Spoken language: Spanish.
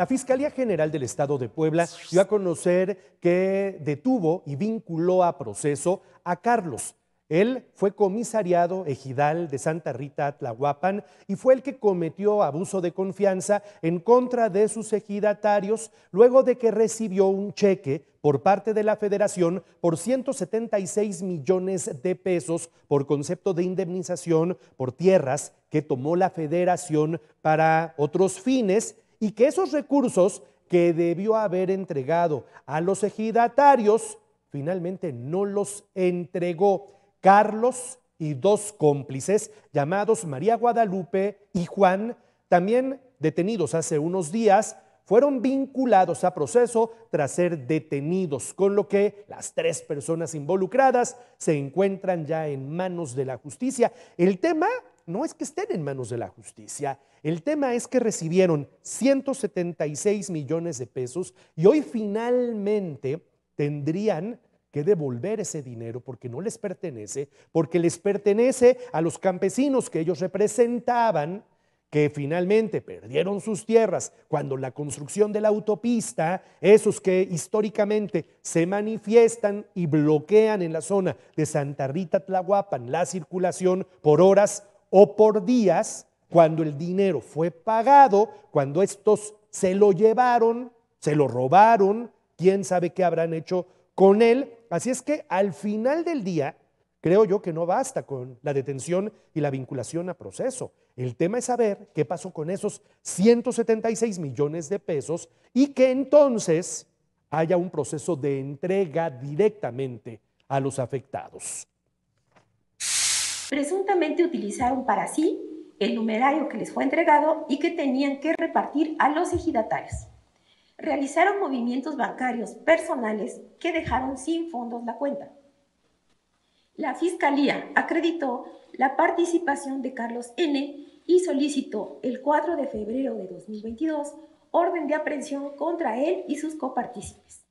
La Fiscalía General del Estado de Puebla dio a conocer que detuvo y vinculó a proceso a Carlos. Él fue comisariado ejidal de Santa Rita Tlahuapan y fue el que cometió abuso de confianza en contra de sus ejidatarios luego de que recibió un cheque por parte de la federación por 176 millones de pesos por concepto de indemnización por tierras que tomó la federación para otros fines y que esos recursos que debió haber entregado a los ejidatarios, finalmente no los entregó Carlos y dos cómplices llamados María Guadalupe y Juan, también detenidos hace unos días, fueron vinculados a proceso tras ser detenidos, con lo que las tres personas involucradas se encuentran ya en manos de la justicia. El tema no es que estén en manos de la justicia. El tema es que recibieron 176 millones de pesos y hoy finalmente tendrían que devolver ese dinero porque no les pertenece, porque les pertenece a los campesinos que ellos representaban, que finalmente perdieron sus tierras cuando la construcción de la autopista, esos que históricamente se manifiestan y bloquean en la zona de Santa Rita Tlahuapan la circulación por horas, o por días, cuando el dinero fue pagado, cuando estos se lo llevaron, se lo robaron, quién sabe qué habrán hecho con él. Así es que al final del día, creo yo que no basta con la detención y la vinculación a proceso. El tema es saber qué pasó con esos 176 millones de pesos y que entonces haya un proceso de entrega directamente a los afectados. Presuntamente utilizaron para sí el numerario que les fue entregado y que tenían que repartir a los ejidatarios. Realizaron movimientos bancarios personales que dejaron sin fondos la cuenta. La Fiscalía acreditó la participación de Carlos N. y solicitó el 4 de febrero de 2022 orden de aprehensión contra él y sus copartícipes.